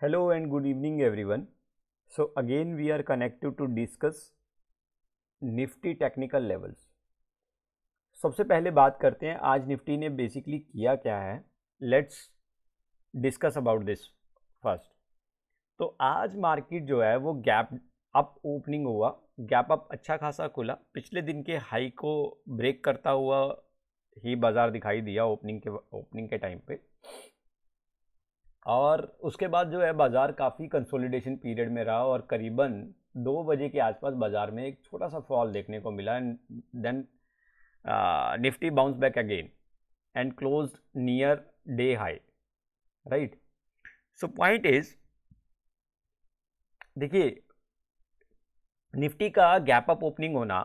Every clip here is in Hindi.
Hello and good evening everyone. So again we are connected to discuss Nifty technical levels सबसे पहले बात करते हैं आज निफ्टी ने बेसिकली किया क्या है let's discuss about this first तो आज मार्केट जो है वो गैप अप ओपनिंग हुआ गैप अप अच्छा खासा खुला पिछले दिन के हाई को ब्रेक करता हुआ ही बाज़ार दिखाई दिया ओपनिंग के ओपनिंग के टाइम पे और उसके बाद जो है बाज़ार काफ़ी कंसोलिडेशन पीरियड में रहा और करीबन दो बजे के आसपास बाज़ार में एक छोटा सा फॉल देखने को मिला and then Nifty bounce back again and close near day high right so point is देखिए निफ्टी का गैप अप ओपनिंग होना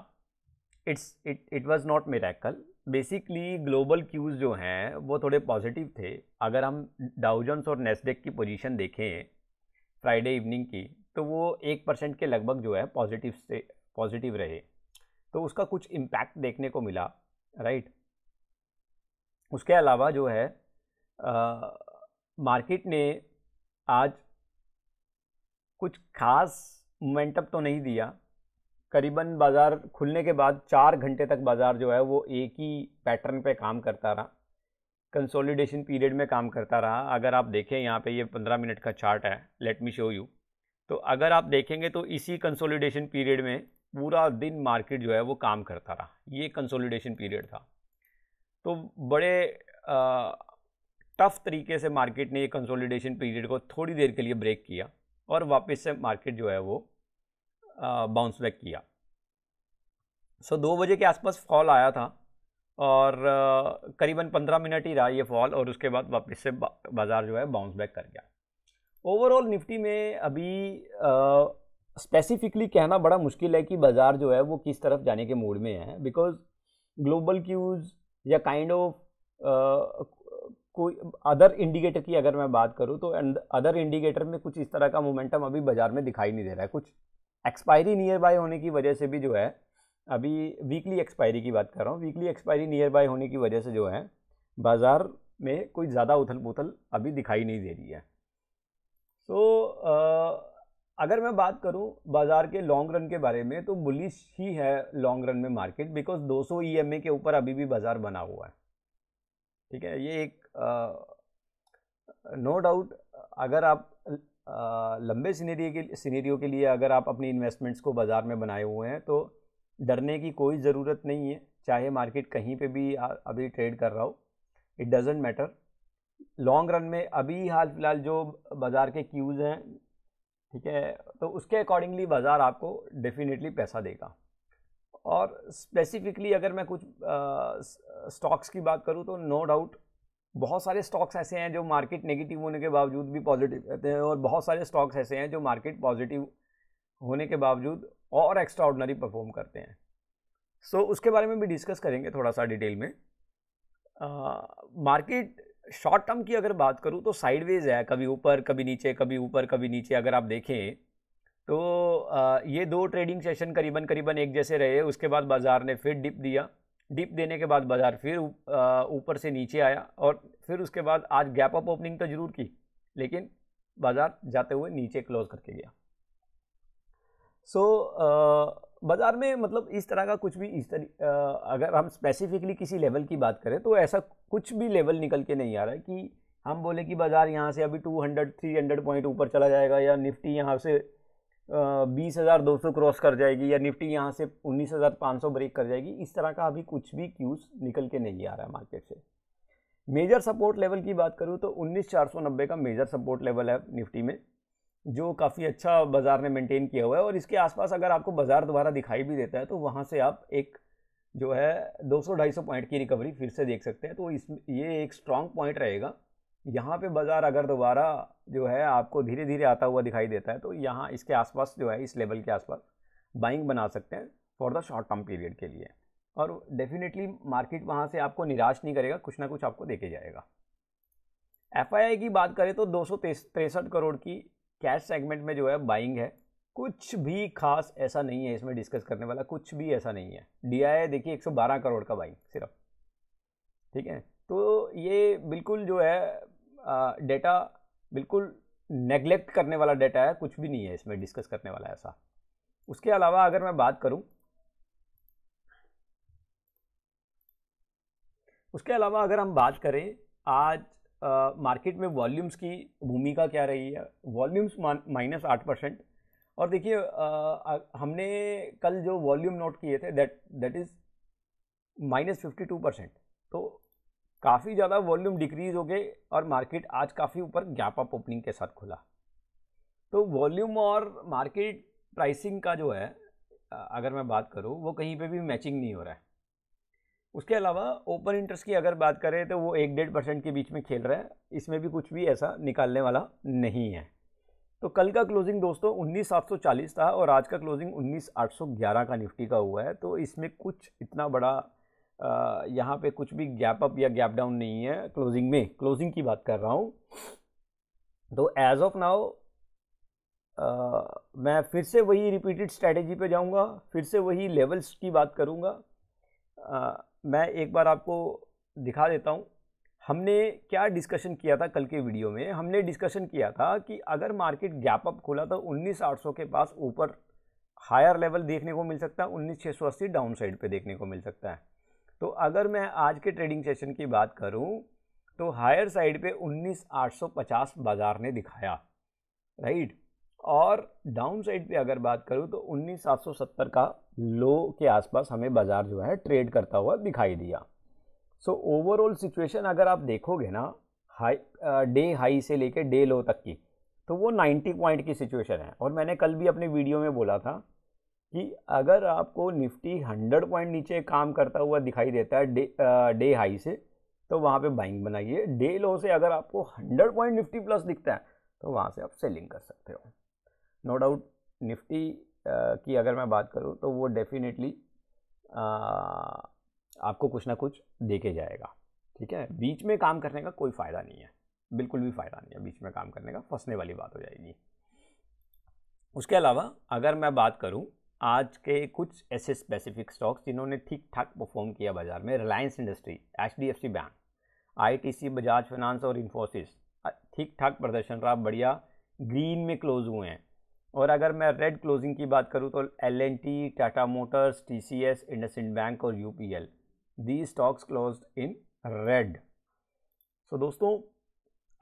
it's it it was not miracle basically global cues जो हैं वो थोड़े पॉजिटिव थे अगर हम डाउजन्स और नेस्डेक की पोजीशन देखें फ्राइडे इवनिंग की तो वो एक परसेंट के लगभग जो है पॉजिटिव से पॉजिटिव रहे तो उसका कुछ इम्पैक्ट देखने को मिला राइट उसके अलावा जो है आ, मार्केट ने आज कुछ खास मोमेंटम तो नहीं दिया करीबन बाज़ार खुलने के बाद चार घंटे तक बाज़ार जो है वो एक ही पैटर्न पे काम करता रहा कंसोलिडेशन पीरियड में काम करता रहा अगर आप देखें यहाँ पे ये पंद्रह मिनट का चार्ट है लेट मी शो यू तो अगर आप देखेंगे तो इसी कंसोलिडेशन पीरियड में पूरा दिन मार्केट जो है वो काम करता रहा ये कंसोलिडेशन पीरियड था तो बड़े टफ़ तरीके से मार्केट ने ये कंसोलिडेशन पीरियड को थोड़ी देर के लिए ब्रेक किया और वापस से मार्केट जो है वो बाउंस बैक किया सो दो बजे के आसपास फॉल आया था और करीबन पंद्रह मिनट ही रहा ये फॉल और उसके बाद वापस से बाज़ार जो है बाउंस बैक कर गया ओवरऑल निफ्टी में अभी स्पेसिफिकली कहना बड़ा मुश्किल है कि बाज़ार जो है वो किस तरफ जाने के मूड में है बिकॉज ग्लोबल क्यूज़ या काइंड ऑफ कोई अदर इंडिकेटर की अगर मैं बात करूँ तो अदर इंडिकेटर में कुछ इस तरह का मोमेंटम अभी बाज़ार में दिखाई नहीं दे रहा है कुछ एक्सपायरी नियर बाय होने की वजह से भी जो है अभी वीकली एक्सपायरी की बात कर रहा हूँ वीकली एक्सपायरी नियर बाय होने की वजह से जो है बाज़ार में कोई ज़्यादा उथल पुथल अभी दिखाई नहीं दे रही है सो so, अगर मैं बात करूँ बाज़ार के लॉन्ग रन के बारे में तो बुलिश ही है लॉन्ग रन में मार्केट बिकॉज 200 सौ e के ऊपर अभी भी बाज़ार बना हुआ है ठीक है ये एक नो uh, डाउट no अगर आप लंबे सीनेरियो के सीनेरियो के लिए अगर आप अपनी इन्वेस्टमेंट्स को बाज़ार में बनाए हुए हैं तो डरने की कोई ज़रूरत नहीं है चाहे मार्केट कहीं पे भी अभी ट्रेड कर रहा हो it doesn't matter long run में अभी हाल फिलहाल जो बाज़ार के क्यूज़ हैं ठीक है तो उसके अकॉर्डिंगली बाज़ार आपको डेफिनेटली पैसा देगा और स्पेसिफिकली अगर मैं कुछ स्टॉक्स की बात करूँ तो नो no डाउट बहुत सारे स्टॉक्स ऐसे हैं जो मार्केट नेगेटिव होने के बावजूद भी पॉजिटिव रहते हैं और बहुत सारे स्टॉक्स ऐसे हैं जो मार्केट पॉजिटिव होने के बावजूद और एक्स्ट्राऑर्डनरी परफॉर्म करते हैं सो so, उसके बारे में भी डिस्कस करेंगे थोड़ा सा डिटेल में मार्केट शॉर्ट टर्म की अगर बात करूँ तो साइडवेज है कभी ऊपर कभी नीचे कभी ऊपर कभी नीचे अगर आप देखें तो आ, ये दो ट्रेडिंग सेशन करीबन करीबन एक जैसे रहे उसके बाद बाज़ार ने फिर डिप दिया डिप देने के बाद बाज़ार फिर ऊपर से नीचे आया और फिर उसके बाद आज गैप अप ओपनिंग तो ज़रूर की लेकिन बाज़ार जाते हुए नीचे क्लोज करके गया सो so, बाज़ार में मतलब इस तरह का कुछ भी इस तरह अगर हम स्पेसिफिकली किसी लेवल की बात करें तो ऐसा कुछ भी लेवल निकल के नहीं आ रहा है कि हम बोले कि बाज़ार यहाँ से अभी 200 300 पॉइंट ऊपर चला जाएगा या निफ्टी यहाँ से बीस हज़ार दो सौ क्रॉस कर जाएगी या निफ्टी यहाँ से उन्नीस हज़ार पाँच सौ ब्रेक कर जाएगी इस तरह का अभी कुछ भी क्यूज़ निकल के नहीं आ रहा है मार्केट से मेजर सपोर्ट लेवल की बात करूँ तो उन्नीस चार सौ नब्बे का मेजर सपोर्ट लेवल है निफ्टी में जो काफ़ी अच्छा बाज़ार ने मेंटेन किया हुआ है और इसके आसपास अगर आपको बाज़ार दोबारा दिखाई भी देता है तो वहाँ से आप एक जो है दो सौ ढाई सौ पॉइंट की रिकवरी फिर से देख सकते हैं तो इस ये एक स्ट्रॉन्ग पॉइंट रहेगा यहाँ पे बाज़ार अगर दोबारा जो है आपको धीरे धीरे आता हुआ दिखाई देता है तो यहाँ इसके आसपास जो है इस लेवल के आसपास बाइंग बना सकते हैं for the short term period के लिए और डेफिनेटली मार्केट वहाँ से आपको निराश नहीं करेगा कुछ ना कुछ आपको देखे जाएगा एफ की बात करें तो दो करोड़ की कैश सेगमेंट में जो है बाइंग है कुछ भी खास ऐसा नहीं है इसमें डिस्कस करने वाला कुछ भी ऐसा नहीं है डी देखिए 112 करोड़ का बाइंग सिर्फ ठीक है तो ये बिल्कुल जो है डेटा बिल्कुल नेग्लेक्ट करने वाला डेटा है कुछ भी नहीं है इसमें डिस्कस करने वाला ऐसा उसके अलावा अगर मैं बात करूं उसके अलावा अगर हम बात करें आज आ, मार्केट में वॉल्यूम्स की भूमिका क्या रही है वॉल्यूम्स माइनस आठ परसेंट और देखिए हमने कल जो वॉल्यूम नोट किए थे that that is minus fifty two percent तो काफ़ी ज़्यादा वॉल्यूम डिक्रीज हो गए और मार्केट आज काफ़ी ऊपर गैप अप ओपनिंग के साथ खुला तो वॉल्यूम और मार्केट प्राइसिंग का जो है अगर मैं बात करूँ वो कहीं पे भी मैचिंग नहीं हो रहा है उसके अलावा ओपन इंटरेस्ट की अगर बात करें तो वो एक डेढ़ परसेंट के बीच में खेल रहा है इसमें भी कुछ भी ऐसा निकालने वाला नहीं है तो कल का क्लोजिंग दोस्तों चालीस था और आज का क्लोजिंग ग्यारह का निफ्टी का हुआ है तो इसमें कुछ इतना बड़ा यहाँ पे कुछ भी गैप अप या गैप डाउन नहीं है क्लोजिंग में क्लोजिंग की बात कर रहा हूँ तो एज ऑफ नाउ मैं फिर से वही रिपीटेड स्ट्रेटेजी पे जाऊँगा फिर से वही लेवल्स की बात करूँगा uh, मैं एक बार आपको दिखा देता हूँ हमने क्या डिस्कशन किया था कल के वीडियो में हमने डिस्कशन किया था कि अगर मार्केट गैप अप खोला तो 19800 के पास ऊपर हायर लेवल देखने को मिल सकता है 19680 डाउन साइड पे देखने को मिल सकता है तो अगर मैं आज के ट्रेडिंग सेशन की बात करूं तो हायर साइड पे 19850 बाज़ार ने दिखाया राइट और डाउन साइड पे अगर बात करूं तो 19770 का लो के आसपास हमें बाज़ार जो है ट्रेड करता हुआ दिखाई दिया सो ओवरऑल सिचुएशन अगर आप देखोगे ना हाई डे हाई से लेके डे लो तक की तो वो 90 पॉइंट की सिचुएशन है और मैंने कल भी अपने वीडियो में बोला था कि अगर आपको निफ्टी हंड्रेड पॉइंट नीचे काम करता हुआ दिखाई देता है डे डे हाई से तो वहाँ पे बाइंग बनाइए डे लो से अगर आपको हंड्रेड पॉइंट निफ्टी प्लस दिखता है तो वहाँ से आप सेलिंग कर सकते हो नो डाउट निफ्टी की अगर मैं बात करूँ तो वो डेफिनेटली आपको कुछ ना कुछ देखे जाएगा ठीक है बीच में काम करने का कोई फ़ायदा नहीं है बिल्कुल भी फ़ायदा नहीं है बीच में काम करने का फंसने वाली बात हो जाएगी उसके अलावा अगर मैं बात करूँ आज के कुछ ऐसे स्पेसिफिक स्टॉक्स जिन्होंने ठीक ठाक परफॉर्म किया बाजार में Reliance industry H D F C bank I T C Bajaj finance और इन्फोसिस ठीक ठाक प्रदर्शन रहा बढ़िया ग्रीन में क्लोज हुए हैं और अगर मैं रेड क्लोजिंग की बात करूँ तो L N T Tata motors T C S IndusInd bank और U P L the stocks close in red so दोस्तों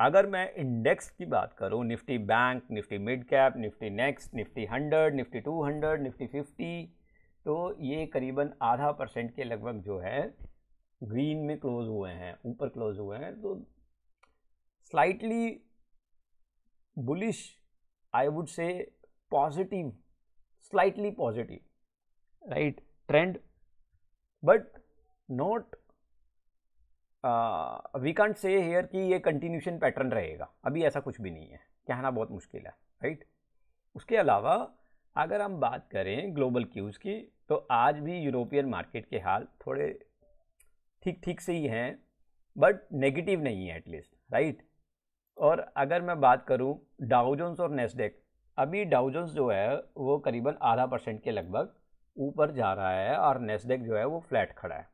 अगर मैं इंडेक्स की बात करूँ Nifty bank Nifty mid cap Nifty next Nifty hundred Nifty two hundred Nifty fifty तो ये करीबन आधा परसेंट के लगभग जो है ग्रीन में क्लोज हुए हैं ऊपर क्लोज हुए हैं तो slightly bullish I would say positive slightly positive right trend but not we can't say here कि ये कंटिन्यूशन पैटर्न रहेगा अभी ऐसा कुछ भी नहीं है कहना बहुत मुश्किल है राइट उसके अलावा अगर हम बात करें ग्लोबल क्यूज़ की तो आज भी यूरोपियन मार्केट के हाल थोड़े ठीक ठीक से ही हैं बट नेगेटिव नहीं है एटलीस्ट राइट और अगर मैं बात करूं डाउजोन्स और नेस्डेक अभी डाउजोन्स जो है वो करीबन आधा परसेंट के लगभग ऊपर जा रहा है और नेस्डेक जो है वो फ्लैट खड़ा है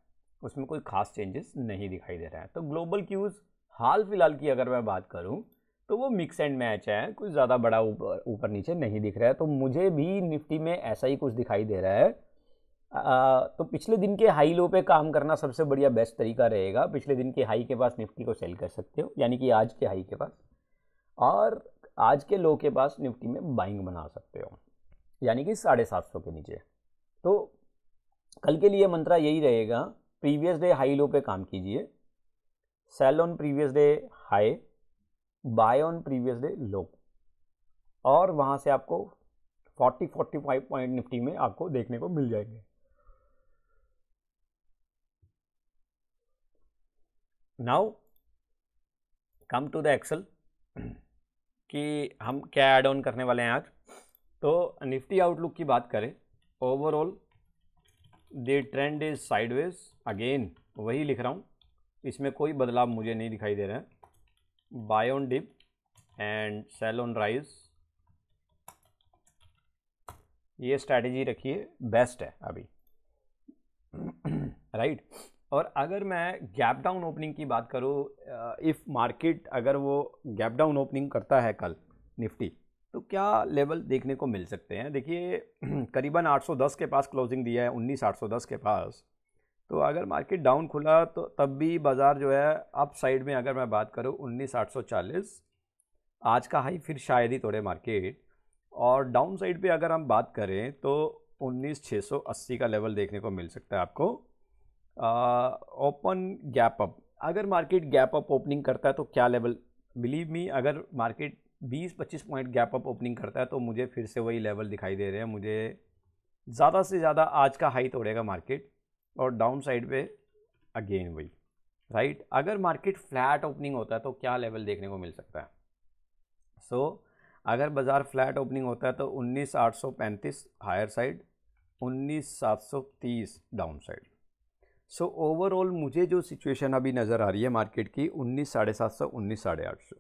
उसमें कोई खास चेंजेस नहीं दिखाई दे रहा है तो ग्लोबल क्यूज़ हाल फिलहाल की अगर मैं बात करूँ तो वो मिक्स एंड मैच है कुछ ज़्यादा बड़ा ऊपर ऊपर नीचे नहीं दिख रहा है तो मुझे भी निफ्टी में ऐसा ही कुछ दिखाई दे रहा है आ, तो पिछले दिन के हाई लो पे काम करना सबसे बढ़िया बेस्ट तरीका रहेगा पिछले दिन के हाई के पास निफ्टी को सेल कर सकते हो यानी कि आज के हाई के पास और आज के लो के पास निफ्टी में बाइंग बना सकते हो यानी कि साढ़े सात सौ के नीचे तो कल के लिए मंत्रा यही रहेगा प्रीवियस डे हाई लो पे काम कीजिए sell on previous day high buy on previous day low और वहाँ से आपको 40 45 पॉइंट निफ्टी में आपको देखने को मिल जाएंगे now come to the excel कि हम क्या एड ऑन करने वाले हैं आज तो निफ्टी आउटलुक की बात करें overall the trend is sideways again वही लिख रहा हूँ इसमें कोई बदलाव मुझे नहीं दिखाई दे रहा है buy on dip and sell on rise ये स्ट्रैटेजी रखिए बेस्ट है अभी राइट right? और अगर मैं गैप डाउन ओपनिंग की बात करूँ इफ़ मार्केट अगर वो गैप डाउन ओपनिंग करता है कल निफ्टी तो क्या लेवल देखने को मिल सकते हैं देखिए करीबन 810 के पास क्लोजिंग दिया है 19810 के पास तो अगर मार्केट डाउन खुला तो तब भी बाज़ार जो है अप साइड में अगर मैं बात करूँ उन्नीस आज का हाई फिर शायद ही तोड़े मार्केट और डाउन साइड पर अगर हम बात करें तो उन्नीस का लेवल देखने को मिल सकता है आपको ओपन गैप अप अगर मार्केट गैप अप ओपनिंग करता है तो क्या लेवल बिलीव मी अगर मार्केट बीस पच्चीस पॉइंट गैप अप ओपनिंग करता है तो मुझे फिर से वही लेवल दिखाई दे रहे हैं मुझे ज़्यादा से ज़्यादा आज का हाई तोड़ेगा मार्केट और डाउन साइड पे अगेन वही राइट right? अगर मार्केट फ्लैट ओपनिंग होता है तो क्या लेवल देखने को मिल सकता है सो so, अगर बाज़ार फ्लैट ओपनिंग होता है तो उन्नीस आठ सौ पैंतीस हायर साइड उन्नीस सात सौ तीस डाउन साइड सो ओवरऑल मुझे जो सिचुएशन अभी नज़र आ रही है मार्केट की उन्नीस साढ़े सात सौ उन्नीस साढ़े आठ सौ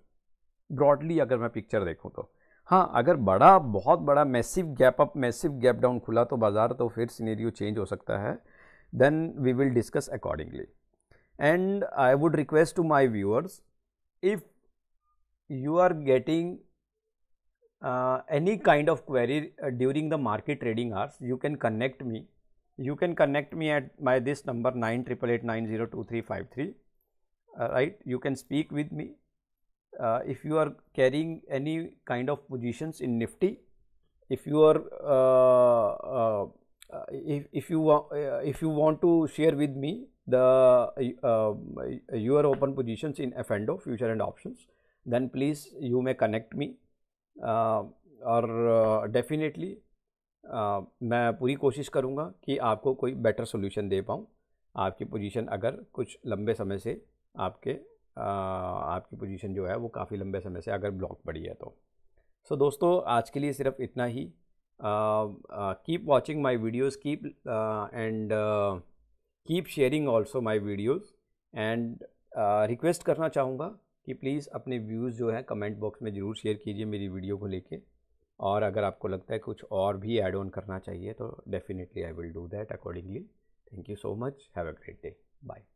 ब्रॉडली अगर मैं पिक्चर देखूँ तो हाँ अगर बड़ा बहुत बड़ा massive gap up massive gap down खुला तो बाज़ार तो फिर सीनेरियो चेंज हो सकता है then we will discuss accordingly and I would request to my viewers if you are getting any kind of query during the market trading hours you can connect me you can connect me at my this number nine triple eight nine zero two three five three right you can speak with me uh, if you are carrying any kind of positions in Nifty, if you are uh, uh, if, if you uh, if you want to share with me the uh, your open positions in F&O future and options, then please you may connect me uh, uh, or definitely uh, main puri koshish karunga ki aapko koi better solution de paun aapki position agar kuch lambe samay se aapke आपकी पोजीशन जो है वो काफ़ी लंबे समय से अगर ब्लॉक पड़ी है तो सो so, दोस्तों आज के लिए सिर्फ इतना ही keep watching my videos keep and keep sharing also my videos and request करना चाहूँगा कि प्लीज़ अपने व्यूज़ जो है कमेंट बॉक्स में ज़रूर शेयर कीजिए मेरी वीडियो को लेके और अगर आपको लगता है कुछ और भी ऐड ऑन करना चाहिए तो definitely I will do that accordingly thank you so much have a great day bye